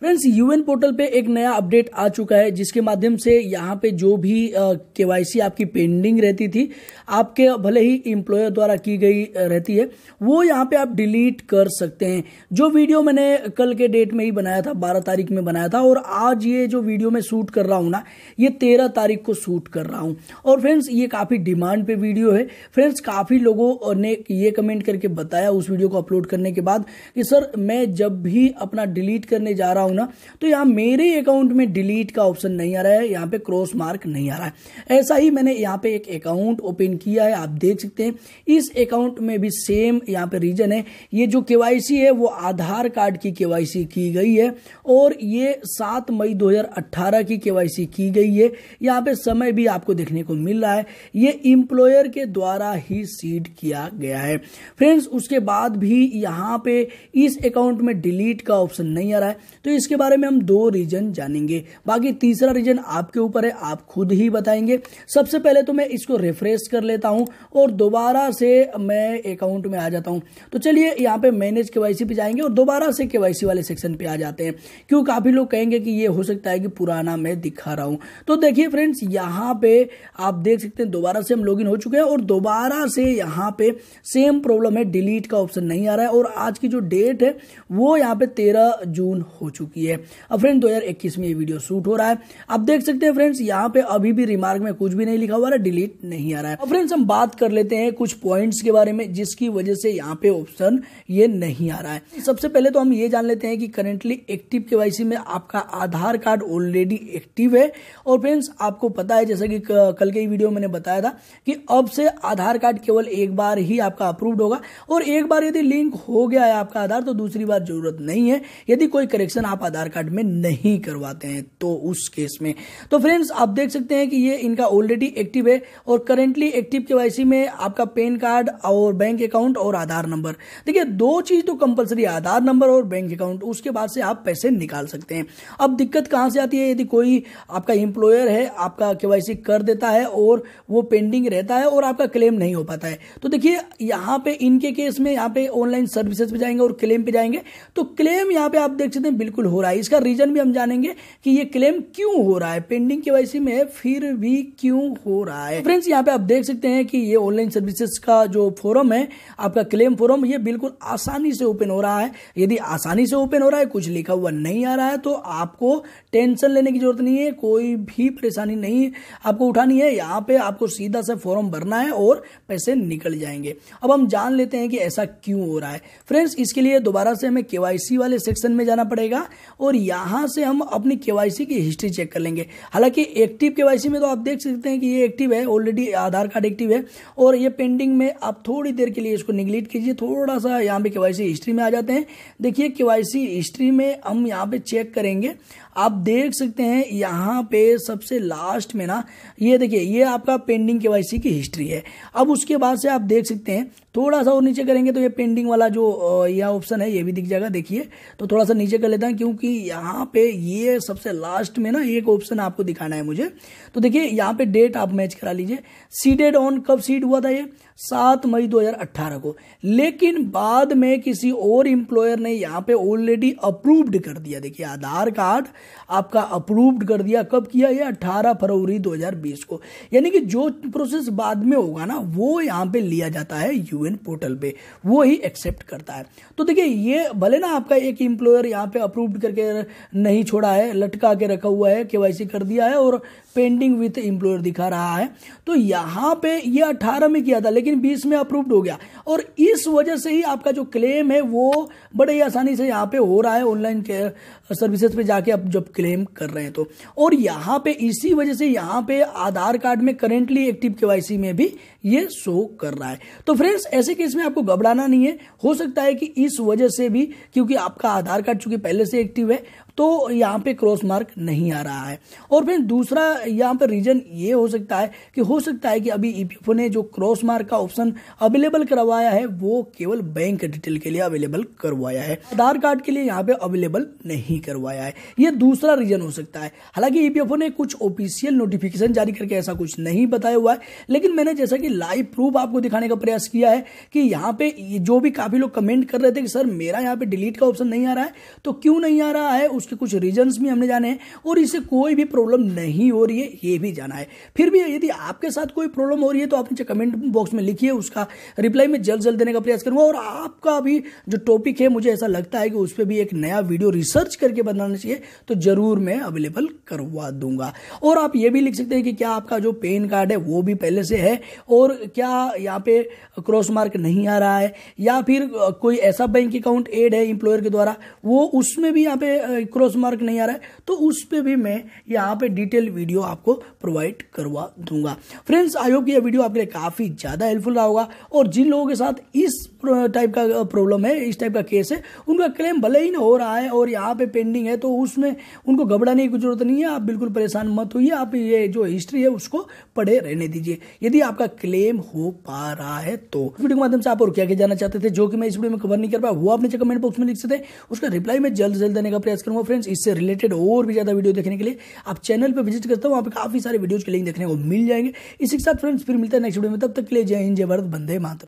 friends UN portal पे एक नया अपडेट आ चुका है जिसके माध्यम से यहाँ पे जो भी केवाईसी आपकी पेंडिंग रहती थी आपके भले ही इम्प्लॉयर द्वारा की गई रहती है वो यहाँ पे आप डिलीट कर सकते हैं जो वीडियो मैंने कल के डेट में ही बनाया था 12 तारीख में बनाया था और आज ये जो वीडियो मैं शूट कर रहा हूँ ना ये तेरह तारीख को शूट कर रहा हूँ और फ्रेंड्स ये काफ़ी डिमांड पे वीडियो है फ्रेंड्स काफ़ी लोगों ने ये कमेंट करके बताया उस वीडियो को अपलोड करने के बाद कि सर मैं जब भी अपना डिलीट करने जा रहा हूँ हूं ना तो यहां मेरे अकाउंट में डिलीट का ऑप्शन नहीं आ रहा है यहां पे क्रॉस मार्क नहीं आ रहा है ऐसा ही मैंने यहां पे एक अकाउंट ओपन किया है आप देख सकते हैं इस अकाउंट में भी सेम यहां पे रीजन है ये जो केवाईसी है वो आधार कार्ड की केवाईसी की गई है और ये सात मई दो की केवाईसी की गई है यहां पर समय भी आपको देखने को मिल रहा है ये इंप्लॉयर के द्वारा ही सीड किया गया है फ्रेंड्स उसके बाद भी यहां पे इस अकाउंट में डिलीट का ऑप्शन नहीं आ रहा है तो इसके बारे में हम दो रीजन जानेंगे बाकी तीसरा रीजन आपके ऊपर है आप खुद ही बताएंगे सबसे पहले तो मैं इसको रिफ्रेश कर लेता हूं और दोबारा से मैं अकाउंट में आ जाता हूं तो चलिए यहां पे मैनेज केवाईसी पे जाएंगे और दोबारा से के वाले सेक्शन पे आ जाते हैं क्यों काफी लोग कहेंगे कि ये हो सकता है कि पुराना मैं दिखा रहा हूं तो देखिए फ्रेंड्स यहाँ पे आप देख सकते हैं दोबारा से हम लॉग हो चुके हैं और दोबारा से यहाँ पर सेम प्रॉब्लम है डिलीट का ऑप्शन नहीं आ रहा है और आज की जो डेट है वो यहां पर तेरह जून हो चुकी चुकी है अब फ्रेंड दो में ये वीडियो शूट हो रहा है आप देख सकते हैं फ्रेंड्स यहाँ पे अभी भी रिमार्क में कुछ भी नहीं लिखा हुआ है डिलीट नहीं आ रहा है अब फ्रेंड्स हम बात कर लेते हैं कुछ पॉइंट्स के बारे में जिसकी वजह से यहाँ पे ऑप्शन ये नहीं आ रहा है सबसे पहले तो हम ये जान लेते हैं कि करेंटली एक्टिव के में आपका आधार कार्ड ऑलरेडी एक्टिव है और फ्रेंड्स आपको पता है जैसा कि कल के वीडियो मैंने बताया था कि अब से आधार कार्ड केवल एक बार ही आपका अप्रूव्ड होगा और एक बार यदि लिंक हो गया है आपका आधार तो दूसरी बार जरूरत नहीं है यदि कोई करेक्शन आप आप आधार कार्ड में नहीं करवाते हैं तो उस केस में तो फ्रेंड्स आप देख सकते हैं कि ये इनका ऑलरेडी एक्टिव है और करेंटली एक्टिव के में आपका पेन कार्ड और बैंक अकाउंट और आधार नंबर देखिए दो चीज तो कंपलसरी आधार नंबर और बैंक अकाउंट उसके बाद से आप पैसे निकाल सकते हैं अब दिक्कत कहां से आती है यदि कोई आपका इंप्लॉयर है आपका केवाईसी कर देता है और वो पेंडिंग रहता है और आपका क्लेम नहीं हो पाता है तो देखिए यहाँ पे इनके केस में यहाँ पे ऑनलाइन सर्विसेज पे जाएंगे और क्लेम पे जाएंगे तो क्लेम यहाँ पे आप देख सकते हैं बिल्कुल हो रहा है इसका रीजन भी हम जानेंगे कि ये क्लेम क्यों हो रहा है पेंडिंग के में फिर भी क्यों हो रहा है फ्रेंड्स यहाँ पे आप देख सकते हैं कि ये ऑनलाइन सर्विसेज का जो फोरम है आपका क्लेम फोरम ये बिल्कुल आसानी से ओपन हो रहा है यदि आसानी से ओपन हो रहा है कुछ लिखा हुआ नहीं आ रहा है तो आपको टेंशन लेने की जरूरत नहीं है कोई भी परेशानी नहीं आपको उठानी है यहाँ पे आपको सीधा से फॉर्म भरना है और पैसे निकल जाएंगे अब हम जान लेते हैं कि ऐसा क्यों हो रहा है फ्रेंड्स इसके लिए दोबारा से हमें केवाईसी वाले सेक्शन में जाना पड़ेगा और यहाँ से हम अपनी के की हिस्ट्री चेक कर लेंगे हालांकि एक्टिव के में तो आप देख सकते हैं कि ये एक्टिव है ऑलरेडी आधार कार्ड एक्टिव है और ये पेंडिंग में आप थोड़ी देर के लिए इसको निगलेक्ट कीजिए थोड़ा सा यहाँ पे के हिस्ट्री में आ जाते हैं देखिए के हिस्ट्री में हम यहाँ पे चेक करेंगे आप देख सकते हैं यहाँ पे सबसे लास्ट में ना ये देखिए ये आपका पेंडिंग के की हिस्ट्री है अब उसके बाद से आप देख सकते हैं थोड़ा सा और नीचे करेंगे तो ये पेंडिंग वाला जो यह ऑप्शन है ये भी दिख जाएगा देखिए तो थोड़ा सा नीचे कर लेते हैं क्योंकि यहाँ पे ये सबसे लास्ट में ना एक ऑप्शन आपको दिखाना है मुझे तो देखिए यहाँ पे डेट आप मैच करा लीजिए सीडेड ऑन कब सीड हुआ था ये सात मई 2018 को लेकिन बाद में किसी और इंप्लॉयर ने यहाँ पे ऑलरेडी अप्रूव्ड कर दिया देखिए आधार कार्ड आपका अप्रूव्ड कर दिया कब किया ये 18 फरवरी 2020 को यानी कि जो प्रोसेस बाद में होगा ना वो यहाँ पे लिया जाता है यूएन पोर्टल पे वो ही एक्सेप्ट करता है तो देखिए ये भले ना आपका एक इंप्लॉयर यहाँ पे अप्रूव्ड करके नहीं छोड़ा है लटका के रखा हुआ है के कर दिया है और पेंडिंग विथ इंप्लॉयर दिखा रहा है तो यहाँ पे ये अट्ठारह में किया था लेकिन लेकिन बीस में अप्रूव्ड हो गया और इस वजह से ही आपका जो क्लेम है वो बड़े ही आसानी से यहाँ पे हो रहा है ऑनलाइन सर्विसेज पे जाके आप जब क्लेम कर रहे हैं तो और यहाँ पे इसी वजह से यहाँ पे आधार कार्ड में करेंटली एक्टिव के में भी ये शो कर रहा है तो फ्रेंड्स ऐसे केस में आपको घबराना नहीं है हो सकता है कि इस वजह से भी क्योंकि आपका आधार कार्ड चूंकि पहले से एक्टिव है तो यहाँ पे क्रॉस मार्क नहीं आ रहा है और फिर दूसरा यहाँ पर रीज़न ये हो सकता है कि हो सकता है कि अभी ई e ने जो क्रॉस मार्क का ऑप्शन अवेलेबल करवाया है वो केवल बैंक डिटेल के लिए अवेलेबल करवाया है आधार कार्ड के लिए यहाँ पे अवेलेबल नहीं करवाया है ये दूसरा रीजन हो सकता है हालांकि ईपीएफओ e ने कुछ ऑफिशियल नोटिफिकेशन जारी करके ऐसा कुछ नहीं बताया हुआ है लेकिन मैंने जैसा कि लाइव प्रूफ आपको दिखाने का प्रयास किया है कि यहाँ पे जो भी काफी लोग कमेंट कर रहे थे कि सर मेरा यहाँ पे डिलीट का ऑप्शन नहीं आ रहा है तो क्यों नहीं आ रहा है उस इसके कुछ रीजन्स भी हमने जाने हैं और इसे कोई भी प्रॉब्लम नहीं हो रही है ये भी जाना है फिर भी यदि आपके साथ कोई प्रॉब्लम हो रही है तो आप नीचे कमेंट बॉक्स में लिखिए उसका रिप्लाई में जल्द जल्द देने का प्रयास करूँगा और आपका भी जो टॉपिक है मुझे ऐसा लगता है कि उस पर भी एक नया वीडियो रिसर्च करके बनाना चाहिए तो ज़रूर मैं अवेलेबल करवा दूंगा और आप ये भी लिख सकते हैं कि क्या आपका जो पेन कार्ड है वो भी पहले से है और क्या यहाँ पे क्रॉस मार्क नहीं आ रहा है या फिर कोई ऐसा बैंक अकाउंट एड है इंप्लॉयर के द्वारा वो उसमें भी यहाँ पे कोई क्रॉस मार्क नहीं आ रहा है तो उस पर भी मैं यहाँ पे डिटेल वीडियो आपको प्रोवाइड करवा दूंगा फ्रेंड्स आई होप ये वीडियो आपके लिए काफ़ी ज़्यादा हेल्पफुल रहा होगा और जिन लोगों के साथ इस टाइप का प्रॉब्लम है इस टाइप का केस है उनका क्लेम भले ही ना हो रहा है और यहाँ पे पेंडिंग है तो उसमें उनको घबराने की जरूरत नहीं है आप बिल्कुल परेशान मत हुई आप ये जो हिस्ट्री है उसको पढ़े रहने दीजिए यदि आपका क्लेम हो पा रहा है तो वीडियो के माध्यम से आप और क्या क्या जाना चाहते थे जो कि मैं इस वीडियो में कवर नहीं कर पाया वो आप नीचे कमेंट बॉक्स में लिख सकते हैं उसका रिप्लाई मैं जल्द जल्द देने का प्रयास करूँगा चाहूँगा फ्रेंड्स इससे रिलेटेड और भी ज़्यादा वीडियो देखने के लिए आप चैनल पर विजिट करते हो वहाँ पर काफ़ी सारे वीडियोज़ के लिंक देखने को मिल जाएंगे इसी के साथ फ्रेंड्स फिर मिलता है नेक्स्ट वीडियो में तब तक के लिए जय हिंद जय भारत बंदे मात्र